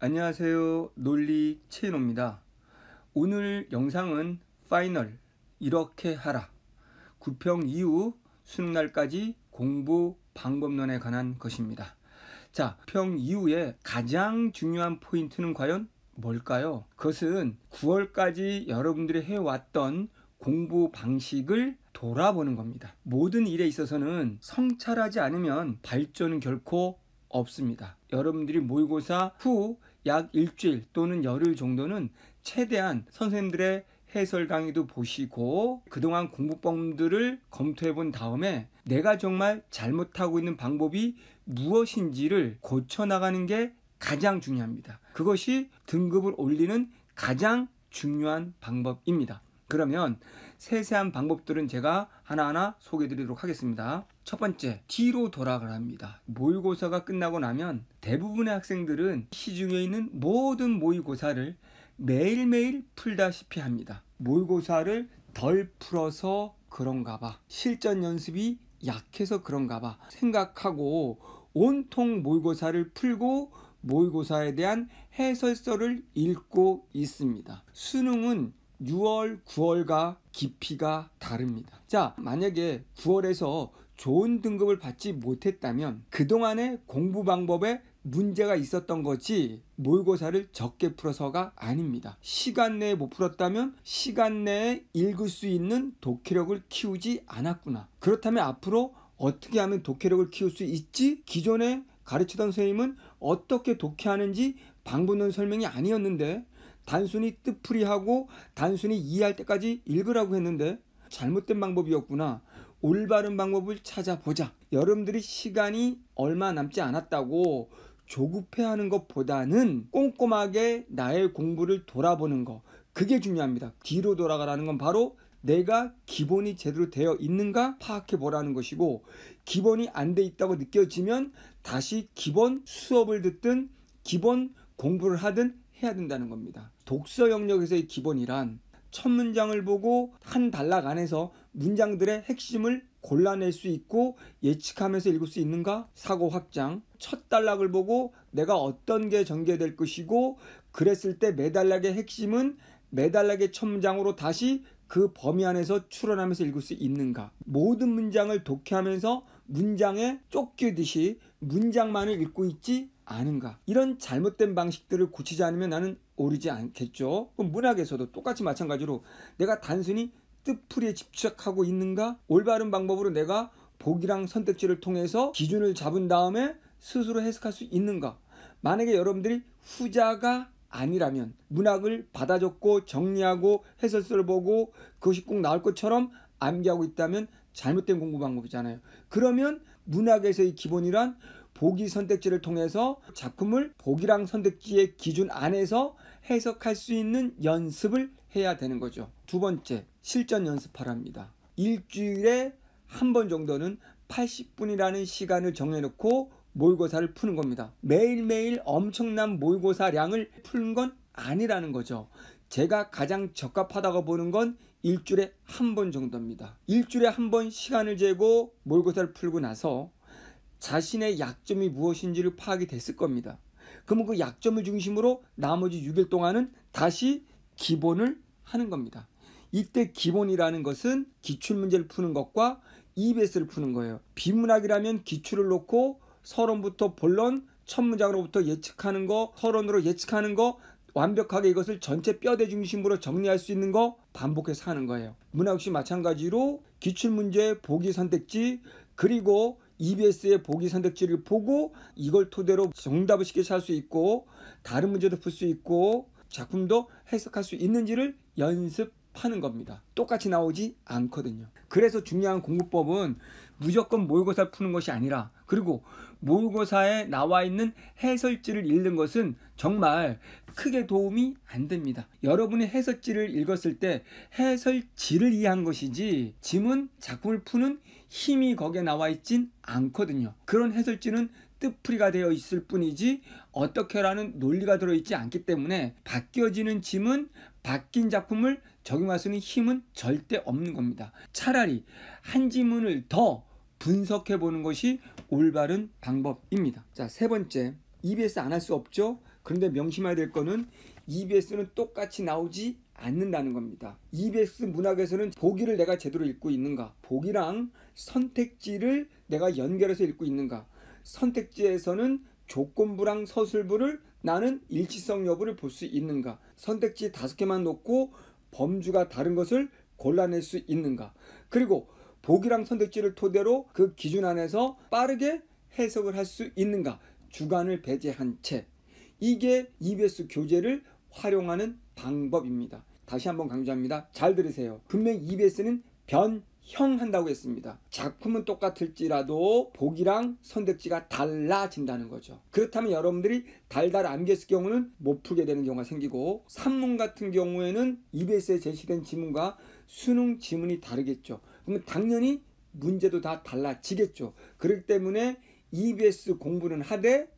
안녕하세요. 논리 최인호입니다. 오늘 영상은 파이널 이렇게 하라. 9평 이후 수능날까지 공부 방법론에 관한 것입니다. 자, 평 이후에 가장 중요한 포인트는 과연 뭘까요? 그것은 9월까지 여러분들이 해왔던 공부 방식을 돌아보는 겁니다. 모든 일에 있어서는 성찰하지 않으면 발전은 결코 없습니다. 여러분들이 모의고사 후 약 일주일 또는 열흘 정도는 최대한 선생님들의 해설 강의도 보시고 그동안 공부법들을 검토해 본 다음에 내가 정말 잘못하고 있는 방법이 무엇인지를 고쳐나가는 게 가장 중요합니다. 그것이 등급을 올리는 가장 중요한 방법입니다. 그러면 세세한 방법들은 제가 하나하나 소개해 드리도록 하겠습니다. 첫 번째, 뒤로 돌아가랍니다. 모의고사가 끝나고 나면 대부분의 학생들은 시중에 있는 모든 모의고사를 매일매일 풀다시피 합니다. 모의고사를 덜 풀어서 그런가 봐. 실전 연습이 약해서 그런가 봐. 생각하고 온통 모의고사를 풀고 모의고사에 대한 해설서를 읽고 있습니다. 수능은 6월, 9월과 깊이가 다릅니다. 자, 만약에 9월에서 좋은 등급을 받지 못했다면 그동안의 공부 방법에 문제가 있었던 거지 모의고사를 적게 풀어서가 아닙니다. 시간 내에 못 풀었다면 시간 내에 읽을 수 있는 독해력을 키우지 않았구나. 그렇다면 앞으로 어떻게 하면 독해력을 키울 수 있지? 기존에 가르치던 선생님은 어떻게 독해하는지 방법론 설명이 아니었는데 단순히 뜻풀이하고 단순히 이해할 때까지 읽으라고 했는데 잘못된 방법이었구나. 올바른 방법을 찾아보자. 여러분들이 시간이 얼마 남지 않았다고 조급해하는 것보다는 꼼꼼하게 나의 공부를 돌아보는 거. 그게 중요합니다. 뒤로 돌아가라는 건 바로 내가 기본이 제대로 되어 있는가 파악해 보라는 것이고 기본이 안 돼 있다고 느껴지면 다시 기본 수업을 듣든 기본 공부를 하든 해야 된다는 겁니다. 독서 영역에서의 기본이란 첫 문장을 보고 한 단락 안에서 문장들의 핵심을 골라낼 수 있고 예측하면서 읽을 수 있는가? 사고 확장. 첫 단락을 보고 내가 어떤 게 전개될 것이고 그랬을 때 매 단락의 핵심은 매 단락의 첫 문장으로 다시 그 범위 안에서 출론하면서 읽을 수 있는가? 모든 문장을 독해하면서 문장에 쫓기듯이 문장만을 읽고 있지 아는가? 이런 잘못된 방식들을 고치지 않으면 나는 오르지 않겠죠. 문학에서도 똑같이 마찬가지로 내가 단순히 뜻풀이에 집착하고 있는가? 올바른 방법으로 내가 보기랑 선택지를 통해서 기준을 잡은 다음에 스스로 해석할 수 있는가? 만약에 여러분들이 후자가 아니라면 문학을 받아적고 정리하고 해설서를 보고 그것이 꼭 나올 것처럼 암기하고 있다면 잘못된 공부 방법이잖아요. 그러면 문학에서의 기본이란 보기 선택지를 통해서 작품을 보기랑 선택지의 기준 안에서 해석할 수 있는 연습을 해야 되는 거죠. 두 번째, 실전 연습하랍니다. 일주일에 한 번 정도는 80분이라는 시간을 정해놓고 모의고사를 푸는 겁니다. 매일매일 엄청난 모의고사량을 푸는 건 아니라는 거죠. 제가 가장 적합하다고 보는 건 일주일에 한 번 정도입니다. 일주일에 한 번 시간을 재고 모의고사를 풀고 나서 자신의 약점이 무엇인지를 파악이 됐을 겁니다. 그러면 그 약점을 중심으로 나머지 6일 동안은 다시 기본을 하는 겁니다. 이때 기본이라는 것은 기출문제를 푸는 것과 EBS를 푸는 거예요. 비문학이라면 기출을 놓고 서론부터 본론, 첫 문장으로부터 예측하는 거, 서론으로 예측하는 거, 완벽하게 이것을 전체 뼈대 중심으로 정리할 수 있는 거 반복해서 하는 거예요. 문학 역시 마찬가지로 기출문제, 보기 선택지, 그리고 EBS의 보기 선택지를 보고 이걸 토대로 정답을 쉽게 찾수 있고 다른 문제도 풀 수 있고 작품도 해석할 수 있는지를 연습 하는 겁니다. 똑같이 나오지 않거든요. 그래서 중요한 공부법은 무조건 모의고사를 푸는 것이 아니라 그리고 모의고사에 나와 있는 해설지를 읽는 것은 정말 크게 도움이 안 됩니다. 여러분이 해설지를 읽었을 때 해설지를 이해한 것이지 짐은 작품을 푸는 힘이 거기에 나와 있진 않거든요. 그런 해설지는 뜻풀이가 되어 있을 뿐이지 어떻게라는 논리가 들어있지 않기 때문에 바뀌어지는 짐은 바뀐 작품을 적용할 수 있는 힘은 절대 없는 겁니다. 차라리 한 지문을 더 분석해 보는 것이 올바른 방법입니다. 자, 세 번째. EBS 안 할 수 없죠? 그런데 명심해야 될 거는 EBS는 똑같이 나오지 않는다는 겁니다. EBS 문학에서는 보기를 내가 제대로 읽고 있는가? 보기랑 선택지를 내가 연결해서 읽고 있는가? 선택지에서는 조건부랑 서술부를 나는 일치성 여부를 볼 수 있는가? 선택지 다섯 개만 놓고 범주가 다른 것을 골라낼 수 있는가? 그리고 보기랑 선택지를 토대로 그 기준 안에서 빠르게 해석을 할 수 있는가? 주관을 배제한 채. 이게 EBS 교재를 활용하는 방법입니다. 다시 한번 강조합니다. 잘 들으세요. 분명 EBS는 변형 한다고 했습니다. 작품은 똑같을지라도 보기랑 선택지가 달라진다는 거죠. 그렇다면 여러분들이 달달 암기했을 경우는 못 풀게 되는 경우가 생기고 산문 같은 경우에는 EBS에 제시된 지문과 수능 지문이 다르겠죠. 그러면 당연히 문제도 다 달라지겠죠. 그렇기 때문에 EBS 공부는 하되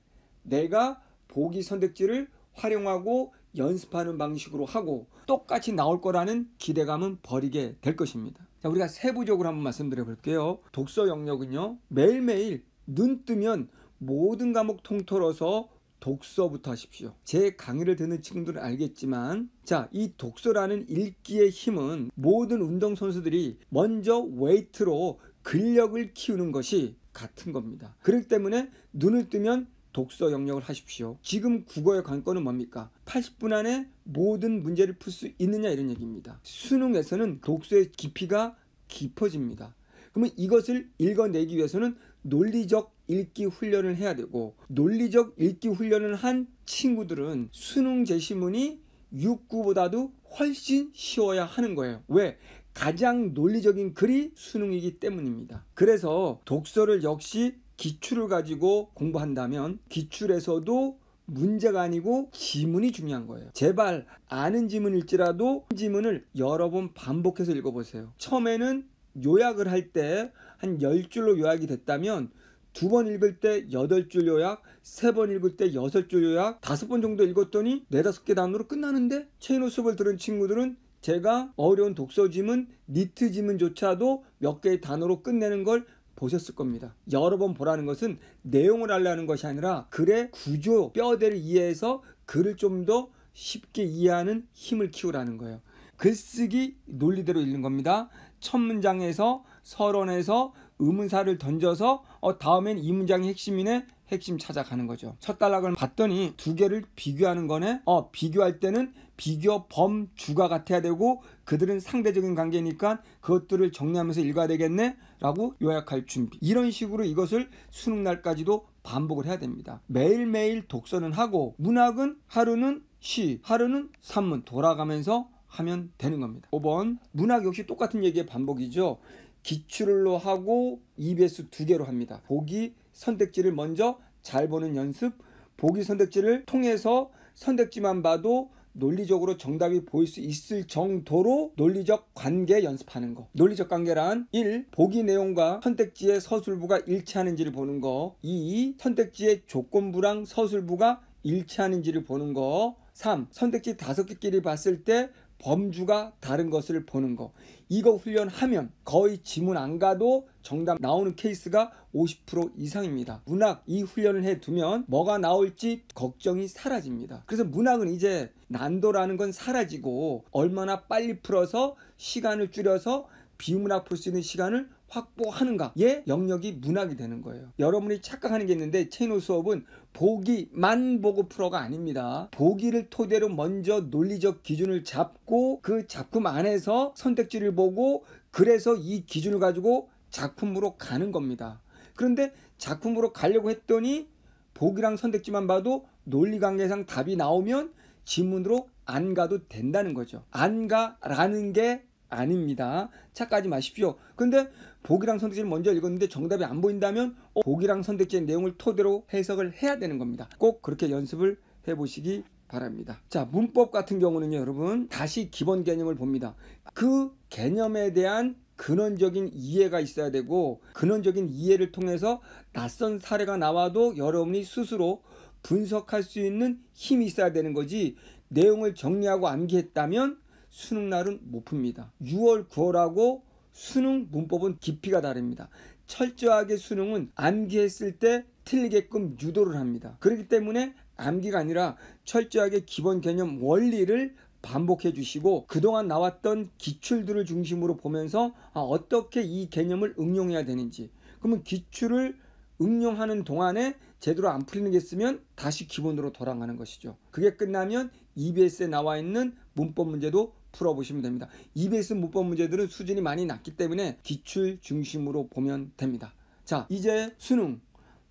내가 보기 선택지를 활용하고 연습하는 방식으로 하고 똑같이 나올 거라는 기대감은 버리게 될 것입니다. 자, 우리가 세부적으로 한번 말씀드려 볼게요. 독서 영역은요. 매일매일 눈 뜨면 모든 과목 통틀어서 독서부터 하십시오. 제 강의를 듣는 친구들은 알겠지만 자, 이 독서라는 읽기의 힘은 모든 운동 선수들이 먼저 웨이트로 근력을 키우는 것이 같은 겁니다. 그렇기 때문에 눈을 뜨면 독서 영역을 하십시오. 지금 국어의 관건은 뭡니까? 80분 안에 모든 문제를 풀 수 있느냐 이런 얘기입니다. 수능에서는 독서의 깊이가 깊어집니다. 그러면 이것을 읽어내기 위해서는 논리적 읽기 훈련을 해야 되고 논리적 읽기 훈련을 한 친구들은 수능 제시문이 6, 9보다도 훨씬 쉬워야 하는 거예요. 왜? 가장 논리적인 글이 수능이기 때문입니다. 그래서 독서를 역시 기출을 가지고 공부한다면 기출에서도 문제가 아니고 지문이 중요한 거예요. 제발 아는 지문일지라도 지문을 여러 번 반복해서 읽어보세요. 처음에는 요약을 할 때 한 10줄로 요약이 됐다면 두 번 읽을 때 8줄 요약, 세 번 읽을 때 6줄 요약, 다섯 번 정도 읽었더니 네다섯 개 단어로 끝나는데 체인 호수업을 들은 친구들은 제가 어려운 독서 지문, 니트 지문조차도 몇 개의 단어로 끝내는 걸 보셨을 겁니다. 여러 번 보라는 것은 내용을 알라는 것이 아니라 글의 구조, 뼈대를 이해해서 글을 좀 더 쉽게 이해하는 힘을 키우라는 거예요. 글쓰기 논리대로 읽는 겁니다. 첫 문장에서 서론에서 의문사를 던져서 어, 다음엔 이 문장이 핵심이네 핵심 찾아가는 거죠. 첫 단락을 봤더니 두 개를 비교하는 거네. 어, 비교할 때는 비교 범주가 같아야 되고 그들은 상대적인 관계니까 그것들을 정리하면서 읽어야 되겠네 라고 요약할 준비 이런 식으로 이것을 수능날까지도 반복을 해야 됩니다 매일매일 독서는 하고 문학은 하루는 시 하루는 산문 돌아가면서 하면 되는 겁니다 5번 문학 역시 똑같은 얘기의 반복이죠 기출로 하고 EBS 두 개로 합니다 보기 선택지를 먼저 잘 보는 연습, 보기 선택지를 통해서 선택지만 봐도 논리적으로 정답이 보일 수 있을 정도로 논리적 관계 연습하는 거. 논리적 관계란 1. 보기 내용과 선택지의 서술부가 일치하는지를 보는 거. 2. 선택지의 조건부랑 서술부가 일치하는지를 보는 거. 3. 선택지 다섯 개끼리 봤을 때 범주가 다른 것을 보는 거. 이거 훈련하면 거의 지문 안 가도 정답 나오는 케이스가 50% 이상입니다. 문학 이 훈련을 해두면 뭐가 나올지 걱정이 사라집니다. 그래서 문학은 이제 난도라는 건 사라지고 얼마나 빨리 풀어서 시간을 줄여서 비문학 풀 수 있는 시간을 확보하는가예 영역이 문학이 되는 거예요. 여러분이 착각하는 게 있는데 체인호 수업은 보기만 보고 풀어가 아닙니다. 보기를 토대로 먼저 논리적 기준을 잡고 그잡품 안에서 선택지를 보고 그래서 이 기준을 가지고 작품으로 가는 겁니다. 그런데 작품으로 가려고 했더니 보기랑 선택지만 봐도 논리 관계상 답이 나오면 지문으로 안 가도 된다는 거죠. 안 가라는 게 아닙니다. 착각하지 마십시오. 근데 보기랑 선택지를 먼저 읽었는데 정답이 안 보인다면 어, 보기랑 선택지의 내용을 토대로 해석을 해야 되는 겁니다. 꼭 그렇게 연습을 해보시기 바랍니다. 자, 문법 같은 경우는요, 여러분. 다시 기본 개념을 봅니다. 그 개념에 대한 근원적인 이해가 있어야 되고 근원적인 이해를 통해서 낯선 사례가 나와도 여러분이 스스로 분석할 수 있는 힘이 있어야 되는 거지 내용을 정리하고 암기했다면 수능날은 못 풉니다. 6월 9월하고 수능 문법은 깊이가 다릅니다. 철저하게 수능은 암기했을 때 틀리게끔 유도를 합니다. 그렇기 때문에 암기가 아니라 철저하게 기본 개념 원리를 반복해 주시고 그동안 나왔던 기출들을 중심으로 보면서 아, 어떻게 이 개념을 응용해야 되는지 그러면 기출을 응용하는 동안에 제대로 안 풀리는 게 있으면 다시 기본으로 돌아가는 것이죠. 그게 끝나면 EBS에 나와 있는 문법 문제도 풀어보시면 됩니다. EBS 문법 문제들은 수준이 많이 낮기 때문에 기출 중심으로 보면 됩니다. 자, 이제 수능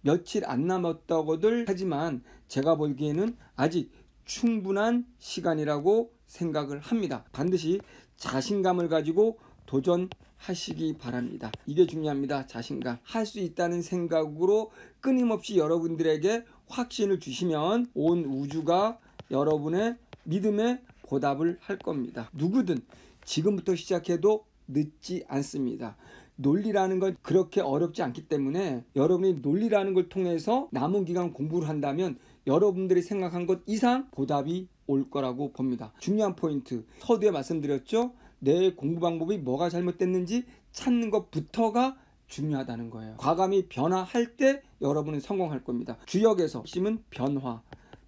며칠 안 남았다고들 하지만 제가 보기에는 아직 충분한 시간이라고 생각을 합니다. 반드시 자신감을 가지고 도전하시기 바랍니다. 이게 중요합니다. 자신감. 할 수 있다는 생각으로 끊임없이 여러분들에게 확신을 주시면 온 우주가 여러분의 믿음에 보답을 할 겁니다. 누구든 지금부터 시작해도 늦지 않습니다. 논리라는 건 그렇게 어렵지 않기 때문에 여러분이 논리라는 걸 통해서 남은 기간 공부를 한다면 여러분들이 생각한 것 이상 보답이 올 거라고 봅니다. 중요한 포인트. 서두에 말씀드렸죠? 내 공부 방법이 뭐가 잘못됐는지 찾는 것부터가 중요하다는 거예요. 과감히 변화할 때 여러분은 성공할 겁니다. 주역에서 핵심은 변화.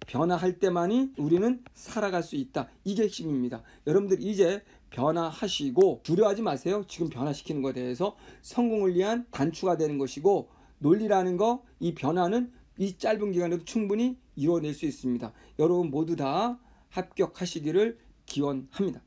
변화할 때만이 우리는 살아갈 수 있다. 이게 핵심입니다. 여러분들 이제 변화하시고 두려워하지 마세요. 지금 변화시키는 것에 대해서 성공을 위한 단추가 되는 것이고 논리라는 거 이 변화는 이 짧은 기간에도 충분히 이뤄낼 수 있습니다. 여러분 모두 다 합격하시기를 기원합니다.